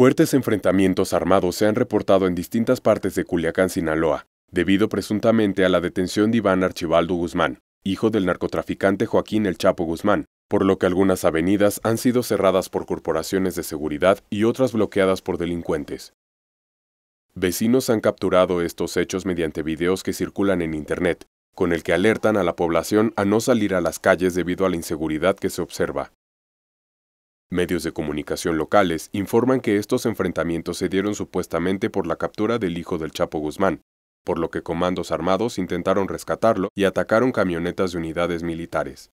Fuertes enfrentamientos armados se han reportado en distintas partes de Culiacán, Sinaloa, debido presuntamente a la detención de Iván Archibaldo Guzmán, hijo del narcotraficante Joaquín El Chapo Guzmán, por lo que algunas avenidas han sido cerradas por corporaciones de seguridad y otras bloqueadas por delincuentes. Vecinos han capturado estos hechos mediante videos que circulan en Internet, con el que alertan a la población a no salir a las calles debido a la inseguridad que se observa. Medios de comunicación locales informan que estos enfrentamientos se dieron supuestamente por la captura del hijo del Chapo Guzmán, por lo que comandos armados intentaron rescatarlo y atacaron camionetas de unidades militares.